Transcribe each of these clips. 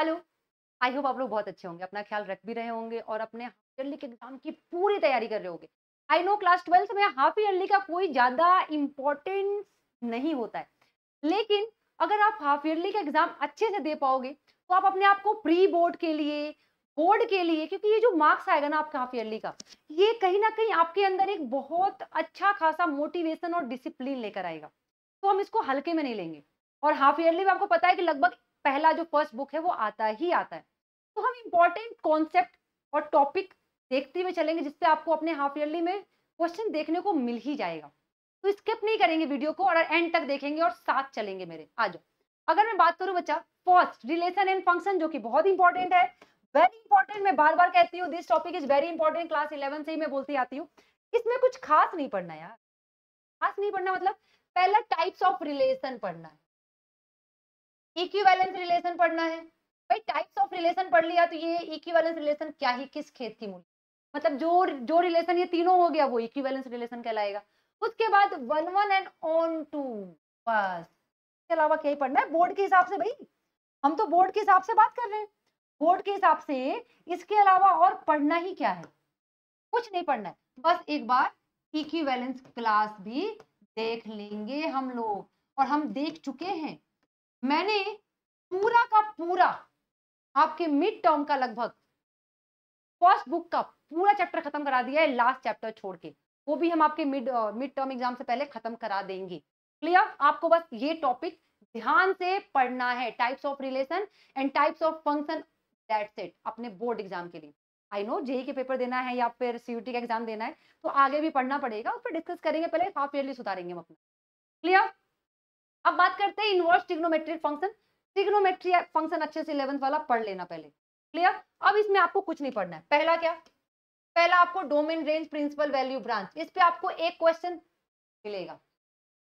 hello I hope आप लोग बहुत अच्छे होंगे अपना ख्याल रख भी रहे होंगे और अपने हाफ ईयरली के एग्जाम की पूरी तैयारी कर रहे होंगे आई नो क्लास ट्वेल्थ में हाफ ईयरली का कोई ज़्यादा इम्पोर्टेंस नहीं होता है लेकिन अगर आप हाफ ईयरली का एग्जाम अच्छे से दे पाओगे तो आप अपने आप को प्री बोर्ड के लिए बोर्ड के लिए क्योंकि ये जो मार्क्स आएगा ना आपका हाफ ईयरली का ये कहीं ना कहीं आपके अंदर एक बहुत अच्छा खासा मोटिवेशन और डिसिप्लिन लेकर आएगा तो हम इसको हल्के में नहीं लेंगे और हाफ ईयरली में आपको पता है कि लगभग पहला जो फर्स्ट बुक है वो आता ही आता है तो हम इम्पॉर्टेंट कॉन्सेप्ट और टॉपिक देखते हुए चलेंगे जिसपे आपको अपने हाफ ईयरली में क्वेश्चन देखने को मिल ही जाएगा तो स्किप नहीं करेंगे वीडियो को और एंड तक देखेंगे और साथ चलेंगे मेरे आ जाओ अगर मैं बात करूं बच्चा फर्स्ट रिलेशन एंड फंक्शन जो कि बहुत इंपॉर्टेंट है वेरी इंपॉर्टेंट मैं बार बार कहती हूँ this topic is very important class eleven से ही मैं बोलती आती हूँ इसमें कुछ खास नहीं पढ़ना यार खास नहीं पढ़ना मतलब पहला टाइप्स ऑफ रिलेशन पढ़ना है इक्विवेलेंस रिलेशन पढ़ना है भाई टाइप्स ऑफ रिलेशन पढ़ लिया तो ये इक्विवेलेंस रिलेशन क्या ही किस खेत की मूल मतलब जो जो रिलेशन ये तीनों हो गया वो इक्विवेलेंस रिलेशन कहलाएगा उसके बाद one one and onto बस इसके अलावा क्या ही पढ़ना है बोर्ड के हिसाब से भाई हम तो बोर्ड के हिसाब से बात कर रहे हैं बोर्ड के हिसाब से इसके अलावा और पढ़ना ही क्या है कुछ नहीं पढ़ना है बस एक बार इक्विवेलेंस क्लास भी देख लेंगे हम लोग और हम देख चुके हैं मैंने पूरा का पूरा आपके मिड टर्म का लगभग फर्स्ट बुक का पूरा चैप्टर खत्म करा दिया है लास्ट चैप्टर छोड़ के वो भी हम आपके मिड मिड टर्म एग्जाम से पहले खत्म करा देंगे क्लियर आपको बस ये टॉपिक ध्यान से पढ़ना है types of relation and types of function that's it अपने बोर्ड एग्जाम के लिए आई नो जेई के पेपर देना है या फिर सीयूटी का एग्जाम देना है तो आगे भी पढ़ना पड़ेगा उस पर डिस्कस करेंगे पहले हाफ ईयरली सुधारेंगे हम अपना क्लियर अब बात करते हैं inverse trigonometric function trigonometry function अच्छे से इलेवंथ वाला पढ़ लेना पहले क्लियर अब इसमें आपको कुछ नहीं पढ़ना है पहला क्या पहला आपको domain range principal value branch इस पे आपको एक क्वेश्चन मिलेगा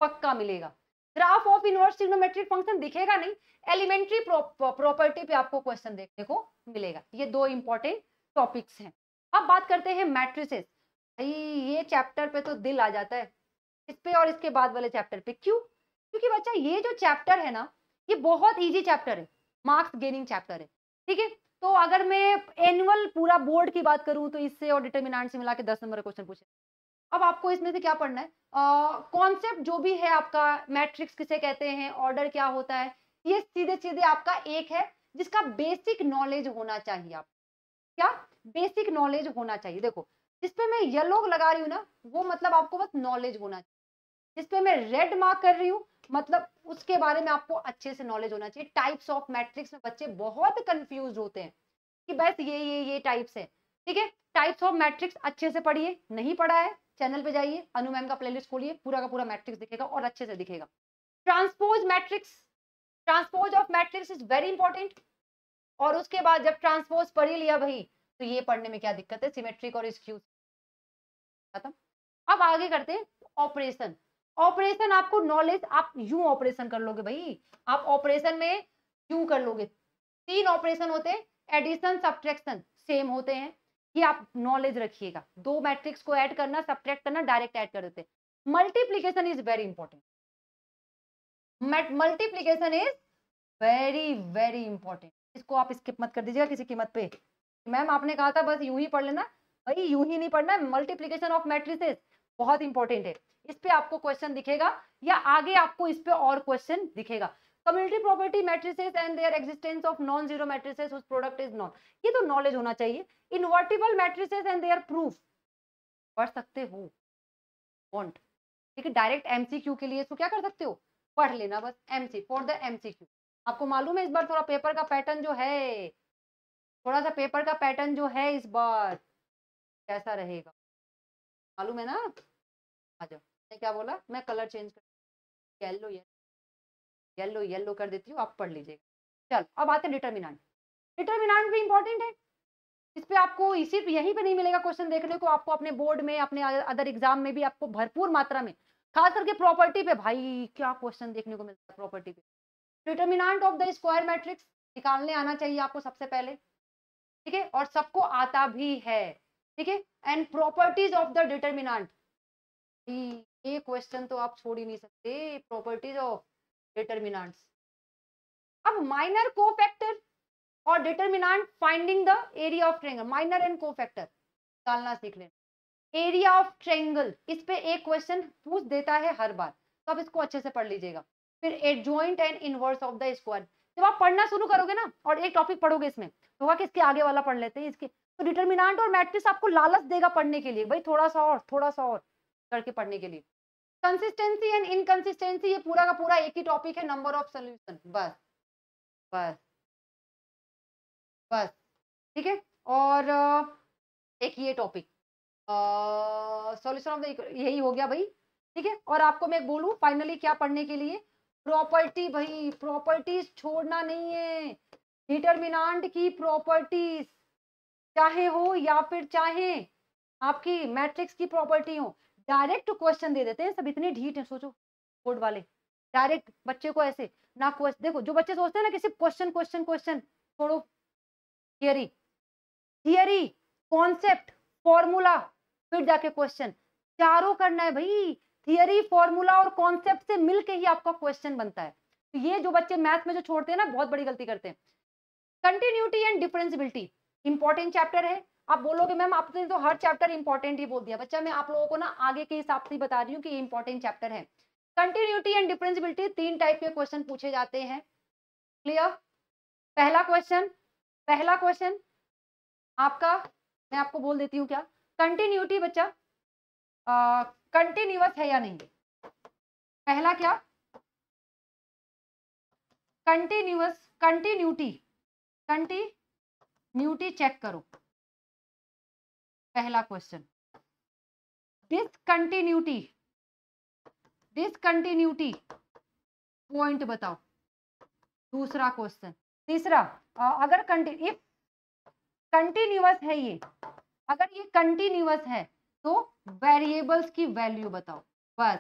पक्का मिलेगा graph of inverse trigonometric function दिखेगा नहीं एलिमेंट्री प्रॉपर्टी पे आपको क्वेश्चन देखने को मिलेगा ये दो इंपॉर्टेंट टॉपिक्स हैं अब बात करते हैं मैट्रिसेस भाई ये चैप्टर पे तो दिल आ जाता है इस पे और इसके बाद वाले चैप्टर पे क्यों क्योंकि बच्चा ये जो चैप्टर है ना ये बहुत ईजी चैप्टर है मार्क्स गेनिंग चैप्टर है ठीक है तो अगर मैं एनुअल पूरा बोर्ड की बात करूँ तो इससे और डिटर्मिनाट से मिला के दस नंबर क्वेश्चन पूछे अब आपको इसमें से क्या पढ़ना है कॉन्सेप्ट जो भी है आपका मैट्रिक्स किसे कहते हैं ऑर्डर क्या होता है ये सीधे सीधे आपका एक है जिसका बेसिक नॉलेज होना चाहिए आप क्या बेसिक नॉलेज होना चाहिए देखो जिसपे मैं येलो लगा रही हूँ ना वो मतलब आपको बस नॉलेज होना चाहिए जिसपे मैं रेड मार्क कर रही हूँ मतलब उसके बारे में आपको अच्छे से नॉलेज होना चाहिए टाइप्स ऑफ मैट्रिक्स में बच्चे बहुत कंफ्यूज होते हैं कि बस ये ये ये टाइप्स है ठीक है टाइप्स ऑफ मैट्रिक्स अच्छे से पढ़िए नहीं पढ़ा है चैनल पे जाइए अनु मैम का प्लेलिस्ट खोलिए पूरा का पूरा मैट्रिक्स दिखेगा और अच्छे से दिखेगा transpose matrix transpose of matrix is very important और उसके बाद जब ट्रांसपोज पढ़ ही लिया भाई तो ये पढ़ने में क्या दिक्कत है सिमेट्रिक और स्क्यू खत्म अब आगे करते हैं ऑपरेशन ऑपरेशन आपको नॉलेज आप यू ऑपरेशन कर लोगे भाई आप ऑपरेशन में यू कर लोगे तीन ऑपरेशन होते हैं एडिशन सब्ट्रैक्शन सेम होते हैं ये आप नॉलेज रखिएगा दो मैट्रिक्स को ऐड करना सब्ट्रैक्ट करना डायरेक्ट ऐड कर देते हैं multiplication is very important multiplication is very very important इसको आप स्किप मत कर दीजिएगा किसी कीमत पे मैम आपने कहा था बस यू ही पढ़ लेना भाई यू ही नहीं पढ़ना मल्टीप्लीकेशन ऑफ मैट्रिक बहुत इंपॉर्टेंट है इस पे आपको क्वेश्चन दिखेगा या आगे आपको इस पे और क्वेश्चन दिखेगा commutative property matrices and their existence of non zero matrices whose product is non ये तो नॉलेज होना चाहिए invertible matrices and their proof पढ़ सकते हो वांट ठीक है डायरेक्ट एमसीक्यू के लिए इसको क्या कर सकते हो पढ़ लेना बस एमसी फॉर द एमसीक्यू आपको मालूम है इस बार थोड़ा पेपर का पैटर्न जो है थोड़ा सा पेपर का पैटर्न जो है इस बार कैसा रहेगा मालूम है ना आ जाओ क्या बोला मैं कलर चेंज कर येलो येलो येलो येलो कर देती हूँ आप पढ़ लीजिएगा चलो अब आते हैं डिटर्मिनाट डिटर्मिनाट भी इंपॉर्टेंट है इस पर आपको सिर्फ यहीं पे नहीं मिलेगा क्वेश्चन देखने को आपको अपने बोर्ड में अपने अदर एग्जाम में भी आपको भरपूर मात्रा में खास करके प्रॉपर्टी पे भाई क्या क्वेश्चन देखने को मिलता है प्रॉपर्टी पे determinant of the square matrix निकालने आना चाहिए आपको सबसे पहले ठीक है और सबको आता भी है ठीक है and properties of the determinant ये क्वेश्चन तो आप छोड़ ही नहीं सकते प्रॉपर्टीज ऑफ डिटर्मिनाट्स अब माइनर को फैक्टर और determinant finding the area of triangle minor and cofactor डालना सीख लेना एरिया ऑफ ट्रेंगल इस पे एक क्वेश्चन पूछ देता है हर बार तो आप इसको अच्छे से पढ़ लीजिएगा फिर adjoint and inverse of the square जब आप पढ़ना शुरू करोगे ना और एक टॉपिक पढ़ोगे इसमें तो होगा कि इसके आगे वाला पढ़ लेते हैं इसके तो डिटर्मिनाट और मैट्रिक्स आपको लालच देगा पढ़ने के लिए भाई थोड़ा सा और थोड़ा सा और करके पढ़ने के लिए कंसिस्टेंसी एंड इनकंसिस्टेंसी ये पूरा का पूरा एक ही टॉपिक है नंबर ऑफ सोल्यूशन बस बस बस ठीक है और एक ये टॉपिक सॉल्यूशन ऑफ द यही हो गया भाई ठीक है और आपको मैं बोलूँ फाइनली क्या पढ़ने के लिए प्रॉपर्टी भाई प्रॉपर्टीज छोड़ना नहीं है डिटर्मिनांट की प्रॉपर्टीज चाहे हो या फिर चाहे आपकी मैट्रिक्स की प्रॉपर्टी हो डायरेक्ट क्वेश्चन दे देते हैं सब इतने ढीठ हैं सोचो बोर्ड वाले डायरेक्ट बच्चे को ऐसे ना क्वेश्चन देखो जो बच्चे सोचते हैं ना कि सिर्फ क्वेश्चन क्वेश्चन क्वेश्चन छोड़ो थियरी थियरी कॉन्सेप्ट फॉर्मूला फिर जाके क्वेश्चन चारों करना है भाई थियरी फॉर्मूला और कॉन्सेप्ट से मिलके ही आपका क्वेश्चन बनता है तो ये जो बच्चे मैथ में जो छोड़ते हैं ना बहुत बड़ी गलती करते हैं continuity and differentiability important chapter है आप बोलोगे मैम आपने तो हर चैप्टर इंपॉर्टेंट ही बोल दिया बच्चा मैं आप लोगों को ना आगे के हिसाब से बता रही हूँ कि ये इंपॉर्टेंट चैप्टर है कंटिन्यूटी एंड डिफरेंसिबिलिटी तीन टाइप के क्वेश्चन पूछे जाते हैं क्लियर पहला क्वेश्चन पहला क्वेश्चन आपका मैं आपको बोल देती हूँ क्या कंटिन्यूटी बच्चा कंटिन्यूस है या नहीं पहला क्या कंटिन्यूस कंटिन्यूटी कंटिन्यूटी चेक करो पहला क्वेश्चन डिसकंटिन्यूटी डिसकंटिन्यूटी पॉइंट बताओ दूसरा क्वेश्चन तीसरा अगर इफ कंटिन्यूस है ये अगर ये कंटिन्यूस है तो वेरिएबल्स की वैल्यू बताओ बस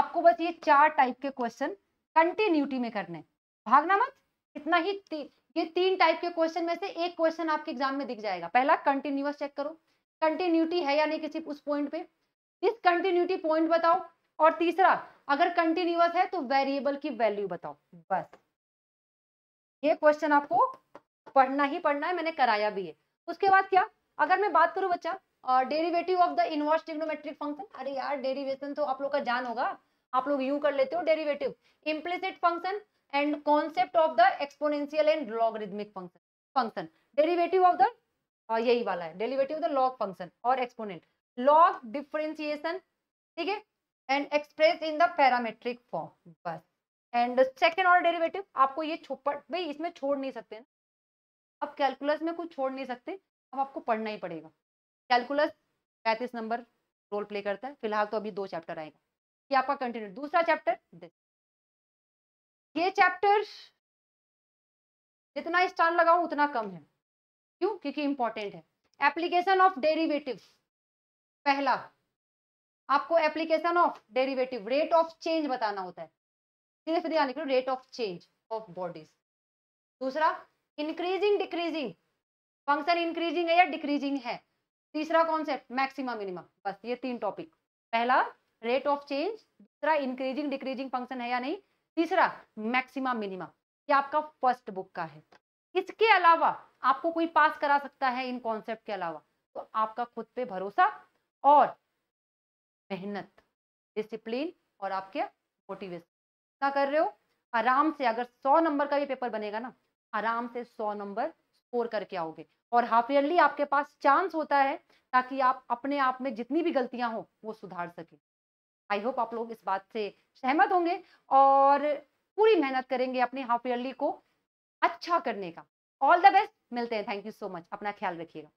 आपको बस ये चार टाइप के क्वेश्चन कंटिन्यूटी में करने भागना मत इतना ही ती, ये तीन टाइप के क्वेश्चन में से एक क्वेश्चन आपके एग्जाम में दिख जाएगा पहला कंटिन्यूस चेक करो कंटिन्यूटी है या नहीं किसी उस पॉइंट पे इस कंटिन्यूटी पॉइंट बताओ और तीसरा अगर कंटिन्यूस है तो वेरिएबल की वैल्यू बताओ बस ये क्वेश्चन आपको पढ़ना ही पढ़ना है मैंने कराया भी है उसके बाद क्या अगर मैं बात करूं बच्चा derivative of the inverse trigonometric function अरे यार डेरिवेशन तो आप लोग का जान होगा आप लोग यू कर लेते हो derivative implicit function and concept of the exponential and logarithmic function function derivative of the यही वाला है derivative of the log function और एक्सपोनेंट लॉग डिफरेंशिएशन ठीक है and express in the parametric form बस एंड सेकेंड ऑर्डर डेरिवेटिव आपको ये छोपट भाई इसमें छोड़ नहीं सकते ना अब कैलकुलस में कुछ छोड़ नहीं सकते अब आपको पढ़ना ही पड़ेगा कैलकुलस पैंतीस नंबर रोल प्ले करता है फिलहाल तो अभी दो चैप्टर आएगा ये आपका कंटिन्यू दूसरा चैप्टर दिस ये चैप्टर जितना स्टार लगाऊं उतना कम है क्यों क्योंकि इंपॉर्टेंट है एप्लीकेशन ऑफ डेरिवेटिव पहला आपको application of derivative rate of change बताना होता है सिर्फ ध्यान लिख rate of change of bodies दूसरा इंक्रीजिंग डिक्रीजिंग फंक्शन इंक्रीजिंग है या डिक्रीजिंग है तीसरा कॉन्सेप्ट मैक्सिमा मिनिमा बस ये तीन टॉपिक पहला रेट ऑफ चेंज दूसरा इंक्रीजिंग डिक्रीजिंग फंक्शन है या नहीं तीसरा मैक्सिमा मिनिमम ये आपका फर्स्ट बुक का है इसके अलावा आपको कोई पास करा सकता है इन कॉन्सेप्ट के अलावा तो आपका खुद पे भरोसा और मेहनत डिसिप्लिन और आपके मोटिवेशन क्या कर रहे हो आराम से अगर 100 नंबर का भी पेपर बनेगा ना आराम से 100 नंबर स्कोर करके आओगे और हाफ ईयरली आपके पास चांस होता है ताकि आप अपने आप में जितनी भी गलतियां हो वो सुधार सके आई होप आप लोग इस बात से सहमत होंगे और पूरी मेहनत करेंगे अपने हाफ ईयरली को अच्छा करने का ऑल द बेस्ट मिलते हैं थैंक यू सो मच अपना ख्याल रखिएगा